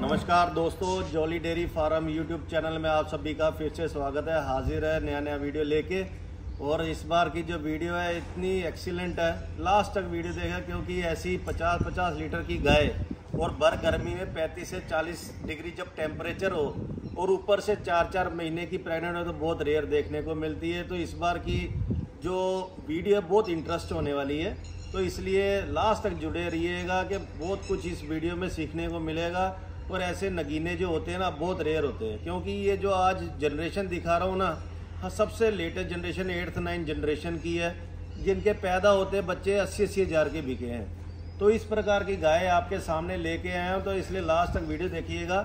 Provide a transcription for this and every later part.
नमस्कार दोस्तों Jolly Dairy Farm YouTube channel में आप सभी का फिर से स्वागत है हाजिर है नया नया वीडियो लेके और इस बार की जो वीडियो है इतनी एक्सीलेंट है लास्ट तक वीडियो देखा क्योंकि ऐसी 50-50 लीटर की गाय और भर गर्मी में 35 से 40 डिग्री जब टेम्परेचर हो और ऊपर से चार चार महीने की प्रेगनेंट हो तो बहुत रेयर देखने को मिलती है तो इस बार की जो वीडियो बहुत इंटरेस्ट होने वाली है तो इसलिए लास्ट तक जुड़े रहिएगा कि बहुत कुछ इस वीडियो में सीखने को मिलेगा और ऐसे नगीने जो होते हैं ना बहुत रेयर होते हैं क्योंकि ये जो आज जनरेशन दिखा रहा हूँ ना हाँ सबसे latest generation eighth ninth generation की है जिनके पैदा होते बच्चे अस्सी अस्सी हज़ार के बिके हैं तो इस प्रकार की गाय आपके सामने लेके आए हैं तो इसलिए लास्ट तक वीडियो देखिएगा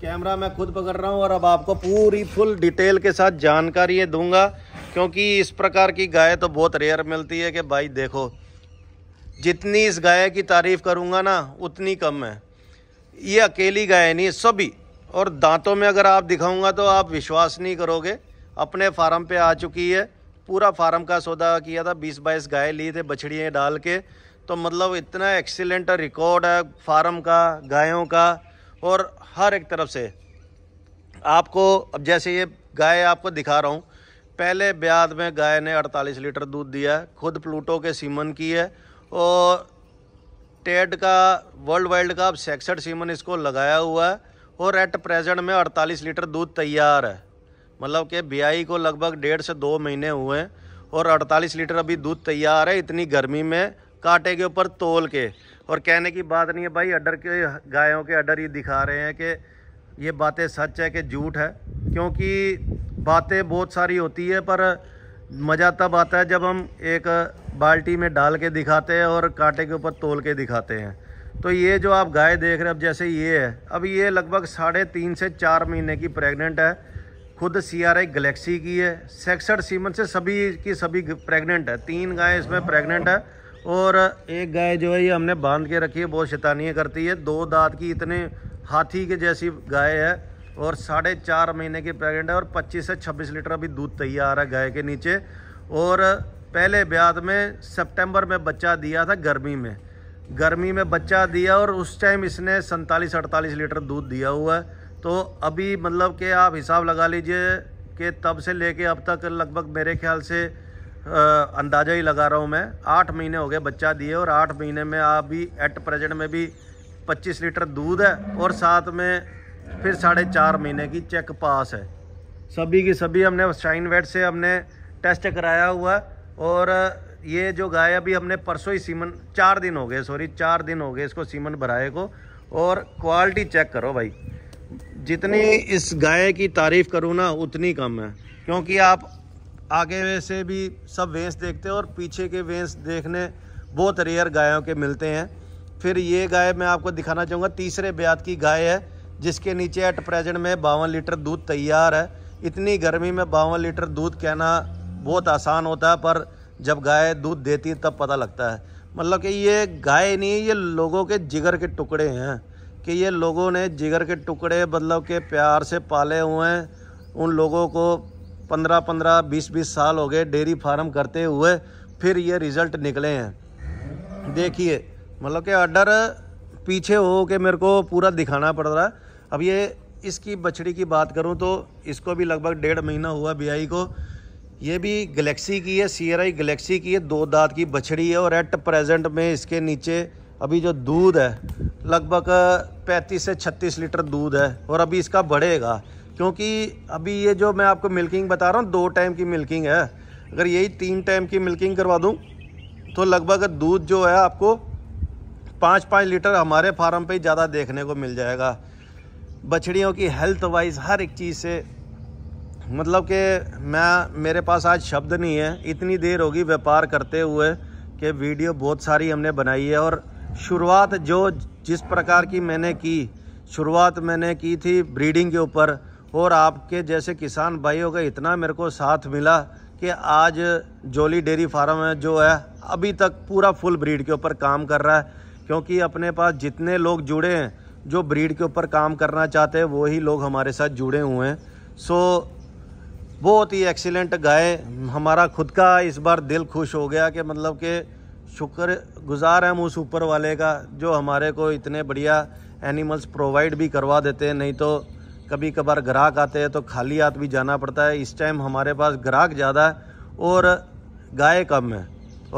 कैमरा मैं खुद पकड़ रहा हूँ और अब आपको पूरी फुल डिटेल के साथ जानकारी ये दूंगा क्योंकि इस प्रकार की गाय तो बहुत रेयर मिलती है कि भाई देखो जितनी इस गाय की तारीफ़ करूँगा ना उतनी कम है ये अकेली गाय नहीं सभी और दांतों में अगर आप दिखाऊंगा तो आप विश्वास नहीं करोगे अपने फार्म पे आ चुकी है पूरा फार्म का सौदा किया था बीस बाईस गाय ली थे बछड़ियाँ डाल के तो मतलब इतना एक्सीलेंट रिकॉर्ड है फार्म का गायों का और हर एक तरफ से आपको अब जैसे ये गाय आपको दिखा रहा हूँ पहले ब्याज में गाय ने 48 लीटर दूध दिया है खुद प्लूटो के सीमन की है और टेड का वर्ल्ड वाइल्ड का अब सेक्सड सीमन इसको लगाया हुआ है और एट प्रेजेंट में 48 लीटर दूध तैयार है मतलब कि बियाई e को लगभग डेढ़ से दो महीने हुए हैं और 48 लीटर अभी दूध तैयार है इतनी गर्मी में कांटे के ऊपर तोल के और कहने की बात नहीं है भाई अडर के गायों के अडर ये दिखा रहे हैं कि ये बातें सच है कि झूठ है क्योंकि बातें बहुत सारी होती है पर मज़ा तब आता है जब हम एक बाल्टी में डाल के दिखाते हैं और कांटे के ऊपर तोल के दिखाते हैं तो ये जो आप गाय देख रहे हैं अब जैसे ये है अब ये लगभग साढ़े तीन से चार महीने की प्रेग्नेंट है खुद सी आर आई गलेक्सी की है सेक्सड सीमन से सभी की सभी प्रेग्नेंट है तीन गाय इसमें प्रेग्नेंट है और एक गाय जो है ये हमने बांध के रखी है बहुत शैतानियाँ करती है दो दाँत की इतने हाथी के जैसी गाय है और साढ़े चार महीने की प्रेगनेंट है और 25 से 26 लीटर अभी दूध तैयार है गाय के नीचे और पहले ब्याज में सितंबर में बच्चा दिया था गर्मी में गर्मी में बच्चा दिया और उस टाइम इसने सैंतालीस अड़तालीस लीटर दूध दिया हुआ है तो अभी मतलब कि आप हिसाब लगा लीजिए कि तब से ले अब तक लगभग मेरे ख्याल से अंदाज़ा ही लगा रहा हूँ मैं आठ महीने हो गए बच्चा दिए और आठ महीने में अभी एट प्रेजेंट में भी 25 लीटर दूध है और साथ में फिर साढ़े चार महीने की चेक पास है सभी की सभी हमने शाइन वेट से हमने टेस्ट कराया हुआ और ये जो गाय अभी हमने परसों ही सीमन चार दिन हो गए सॉरी चार दिन हो गए इसको सीमन भराए को और क्वालिटी चेक करो भाई जितनी इस गाय की तारीफ़ करूँ ना उतनी कम है क्योंकि आप आगे से भी सब वेंस देखते हैं और पीछे के वेंस देखने बहुत रेयर गायों के मिलते हैं फिर ये गाय मैं आपको दिखाना चाहूँगा तीसरे ब्याद की गाय है जिसके नीचे एट प्रेजेंट में बावन लीटर दूध तैयार है इतनी गर्मी में बावन लीटर दूध कहना बहुत आसान होता है पर जब गाय दूध देती है तब पता लगता है मतलब कि ये गाय नहीं ये लोगों के जिगर के टुकड़े हैं कि ये लोगों ने जिगर के टुकड़े मतलब के प्यार से पाले हुए हैं उन लोगों को पंद्रह पंद्रह बीस बीस साल हो गए डेयरी फार्म करते हुए फिर ये रिज़ल्ट निकले हैं देखिए मतलब कि ऑर्डर पीछे हो के मेरे को पूरा दिखाना पड़ रहा है अब ये इसकी बछड़ी की बात करूँ तो इसको भी लगभग डेढ़ महीना हुआ ब्याई को ये भी गलेक्सी की है आई गलेक्सी की है दो दांत की बछड़ी है और एट प्रेजेंट में इसके नीचे अभी जो दूध है लगभग 35 से 36 लीटर दूध है और अभी इसका बढ़ेगा क्योंकि अभी ये जो मैं आपको मिल्किंग बता रहा हूँ दो टाइम की मिल्किंग है अगर यही तीन टाइम की मिल्किंग करवा दूँ तो लगभग दूध जो है आपको पाँच पाँच लीटर हमारे फार्म पर ही ज़्यादा देखने को मिल जाएगा बछड़ियों की हेल्थ वाइज हर एक चीज़ से मतलब कि मैं मेरे पास आज शब्द नहीं है इतनी देर होगी व्यापार करते हुए कि वीडियो बहुत सारी हमने बनाई है और शुरुआत जो जिस प्रकार की मैंने की शुरुआत मैंने की थी ब्रीडिंग के ऊपर और आपके जैसे किसान भाइयों का इतना मेरे को साथ मिला कि आज जोली डेयरी फार्म है जो है अभी तक पूरा फुल ब्रीड के ऊपर काम कर रहा है क्योंकि अपने पास जितने लोग जुड़े हैं जो ब्रीड के ऊपर काम करना चाहते हैं वही लोग हमारे साथ जुड़े हुए हैं सो बहुत ही एक्सीलेंट गाय हमारा खुद का इस बार दिल खुश हो गया कि मतलब के शुक्र गुज़ार हैं हम उस ऊपर वाले का जो हमारे को इतने बढ़िया एनिमल्स प्रोवाइड भी करवा देते हैं नहीं तो कभी कभार ग्राहक आते हैं तो खाली हाथ भी जाना पड़ता है इस टाइम हमारे पास ग्राहक ज़्यादा है और गाय कम है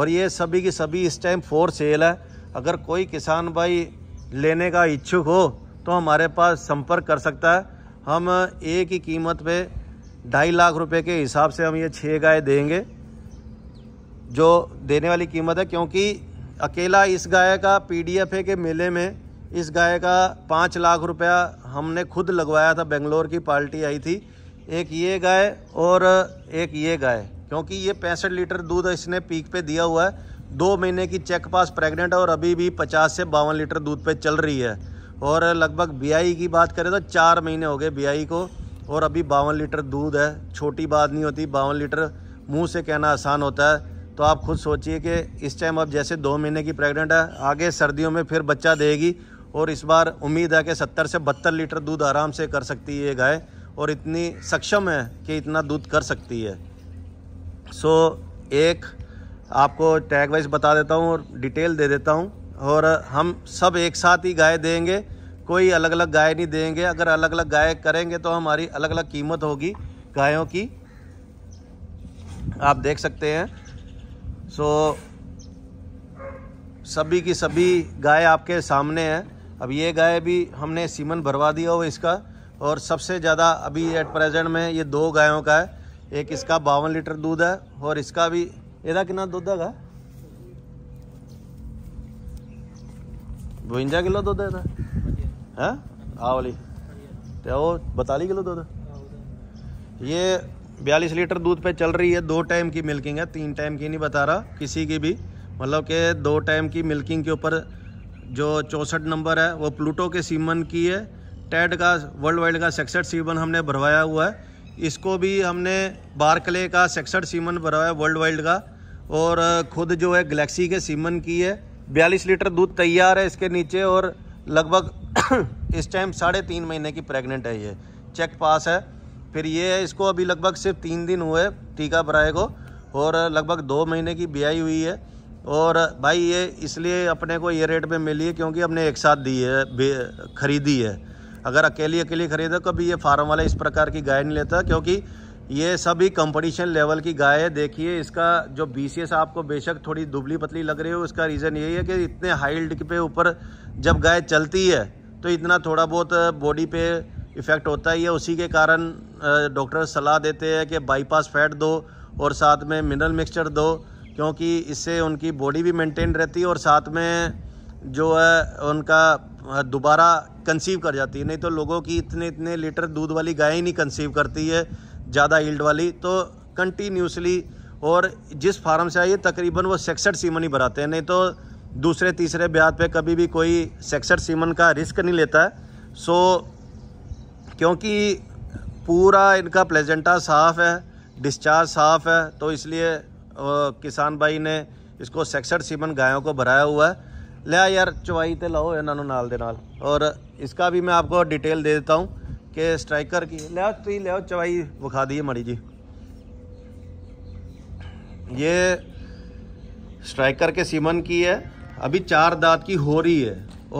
और ये सभी की सभी इस टाइम फोर सेल है अगर कोई किसान भाई लेने का इच्छुक हो तो हमारे पास संपर्क कर सकता है हम एक ही कीमत पे ढाई लाख रुपए के हिसाब से हम ये छः गाय देंगे जो देने वाली कीमत है क्योंकि अकेला इस गाय का पीडीएफ के मेले में इस गाय का पाँच लाख रुपया हमने खुद लगवाया था बेंगलोर की पार्टी आई थी एक ये गाय और एक ये गाय क्योंकि ये पैंसठ लीटर दूध इसने पीक पे दिया हुआ है दो महीने की चेक पास प्रेग्नेंट है और अभी भी पचास से बावन लीटर दूध पे चल रही है और लगभग बियाई की बात करें तो चार महीने हो गए बियाई को और अभी बावन लीटर दूध है छोटी बात नहीं होती बावन लीटर मुंह से कहना आसान होता है तो आप खुद सोचिए कि इस टाइम अब जैसे दो महीने की प्रेग्नेंट है आगे सर्दियों में फिर बच्चा देगी और इस बार उम्मीद है कि सत्तर से बहत्तर लीटर दूध आराम से कर सकती है ये गाय और इतनी सक्षम है कि इतना दूध कर सकती है सो एक आपको टैग वाइज बता देता हूँ और डिटेल दे देता हूँ और हम सब एक साथ ही गाय देंगे कोई अलग अलग गाय नहीं देंगे अगर अलग अलग गाय करेंगे तो हमारी अलग अलग कीमत होगी गायों की आप देख सकते हैं सो सभी की सभी गाय आपके सामने हैं अब ये गाय भी हमने सीमन भरवा दिया हो इसका और सबसे ज़्यादा अभी एट प्रेजेंट में ये दो गायों का है एक इसका बावन लीटर दूध है और इसका भी ਇਹਦਾ ਕਿੰਨਾ ਦੁੱਧ है 52 ਕਿਲੋ ਦੁੱਧ ਹੈ है ਹੈ ਆ ਵਾਲੀ ਤੇ किलो दूध ये बयालीस लीटर दूध पे चल रही है दो टाइम की मिल्किंग है तीन टाइम की नहीं बता रहा किसी की भी मतलब के दो टाइम की मिल्किंग के ऊपर जो चौंसठ नंबर है वो प्लूटो के सीमन की है टैड का वर्ल्ड वाइड का सेक्सठ सीमन हमने भरवाया हुआ है इसको भी हमने बारकले का सेक्सठ सीमन भरवाया वर्ल्ड वाइड का और खुद जो है गलेक्सी के सीमन की है बयालीस लीटर दूध तैयार है इसके नीचे और लगभग इस टाइम साढ़े तीन महीने की प्रेग्नेंट है ये चेक पास है फिर ये है इसको अभी लगभग सिर्फ तीन दिन हुए टीका बराए को और लगभग दो महीने की ब्याई हुई है और भाई ये इसलिए अपने को ये रेट में मिली है क्योंकि हमने एक साथ दी है खरीदी है अगर अकेली अकेली खरीदो तो कभी ये फार्म वाला इस प्रकार की गाय नहीं लेता क्योंकि ये सभी कंपटीशन लेवल की गाय है देखिए इसका जो बी आपको बेशक थोड़ी दुबली पतली लग रही हो उसका रीज़न यही है कि इतने हाई हाइल्ड पे ऊपर जब गाय चलती है तो इतना थोड़ा बहुत बॉडी पे इफ़ेक्ट होता ही है उसी के कारण डॉक्टर सलाह देते हैं कि बाईपास फैट दो और साथ में मिनरल मिक्सचर दो क्योंकि इससे उनकी बॉडी भी मेनटेन रहती है और साथ में जो है उनका दोबारा कंसीव कर जाती है नहीं तो लोगों की इतने इतने लीटर दूध वाली गाय ही नहीं कंसीव करती है ज़्यादा ईल्ड वाली तो कंटिन्यूसली और जिस फार्म से आइए तकरीबन वो सेक्सठ सीमन ही भराते हैं नहीं तो दूसरे तीसरे ब्याज पे कभी भी कोई सेक्सठ सीमन का रिस्क नहीं लेता है सो क्योंकि पूरा इनका प्लेजेंटा साफ़ है डिस्चार्ज साफ़ है तो इसलिए किसान भाई ने इसको सेक्सठ सीमन गायों को भराया हुआ है लिया यार चवाई तो लाओ इन्हों नाल ਨਾਲ ਦੇ ਨਾਲ ਔਰ ਇਸਕਾ ਵੀ ਮੈਂ ਆਪਕੋ ਡਿਟੇਲ ਦੇ के स्ट्राइकर की ਲਿਆਓ ਤੁਸੀਂ ਲਿਆਓ चवाई ਵਿਖਾ दी माड़ी जी ये स्ट्राइकर के सीमन की है अभी चार दांत की हो रही है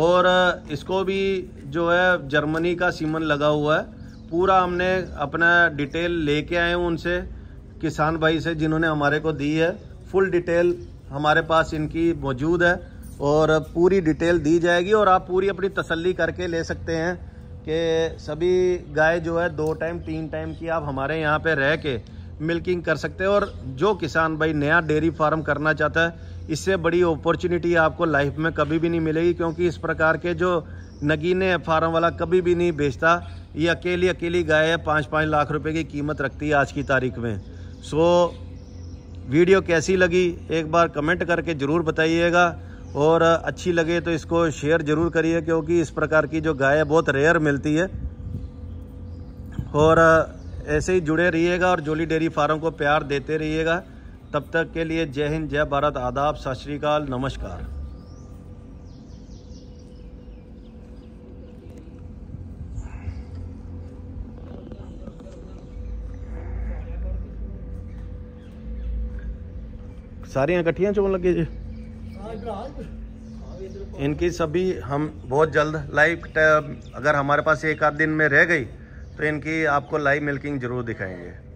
और इसको भी जो है जर्मनी का सीमन लगा हुआ है पूरा हमने अपना डिटेल लेके आए हैं उनसे किसान भाई से जिन्होंने हमारे को दी है फुल डिटेल हमारे पास इनकी मौजूद है और पूरी डिटेल दी जाएगी और आप पूरी अपनी तसल्ली करके ले सकते हैं कि सभी गाय जो है दो टाइम तीन टाइम की आप हमारे यहाँ पे रह के मिल्किंग कर सकते हैं और जो किसान भाई नया डेयरी फार्म करना चाहता है इससे बड़ी अपॉर्चुनिटी आपको लाइफ में कभी भी नहीं मिलेगी क्योंकि इस प्रकार के जो नगीने फार्म वाला कभी भी नहीं बेचता ये अकेली अकेली गाय है पाँच पाँच लाख रुपए की कीमत रखती है आज की तारीख में सो वीडियो कैसी लगी एक बार कमेंट करके ज़रूर बताइएगा और अच्छी लगे तो इसको शेयर ज़रूर करिए क्योंकि इस प्रकार की जो गाय बहुत रेयर मिलती है और ऐसे ही जुड़े रहिएगा और जोली डेयरी फार्म को प्यार देते रहिएगा तब तक के लिए जय हिंद जय भारत आदाब सत श्रीकाल नमस्कार सारिया कट्ठिया चुन लगे जी इनकी सभी हम बहुत जल्द लाइव अगर हमारे पास एक आध दिन में रह गई तो इनकी आपको लाइव मिल्किंग जरूर दिखाएंगे